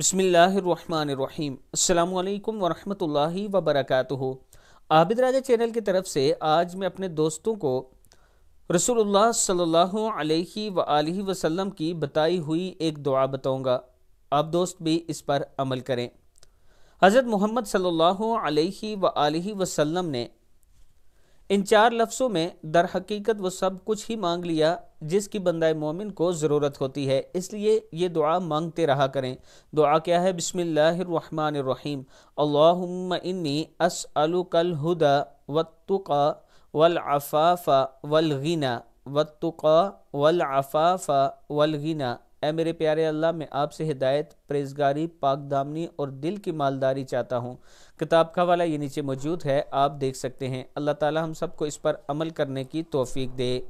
بسم اللہ الرحمن الرحیم السلام علیکم ورحمۃ اللہ وبرکاتہ عابد راجہ چینل کی طرف سے آج میں اپنے دوستوں کو رسول اللہ صلی اللہ علیہ وآلہ وسلم کی بتائی ہوئی ایک دعا بتاؤں گا آپ دوست بھی اس پر عمل کریں حضرت محمد صلی اللہ علیہ وآلہ وسلم نے ان چار لفظوں میں در حقیقت وہ سب کچھ ہی مانگ لیا جس کی بندہ مومن کو ضرورت ہوتی ہے اس لیے یہ دعا مانگتے رہا کریں دعا کیا ہے بسم اللہ الرحمن الرحیم اللہم انی اسألوک الہدا والتقا والعفاف وغینہ والتقا والعفاف فلغینہ اے میرے پیارے اللہ میں آپ سے ہدایت پریزگاری پاک دامنی اور دل کی مالداری چاہتا ہوں کتاب کا والا یہ نیچے موجود ہے آپ دیکھ سکتے ہیں اللہ تعالی ہم سب کو اس پر عمل کرنے کی توفیق دے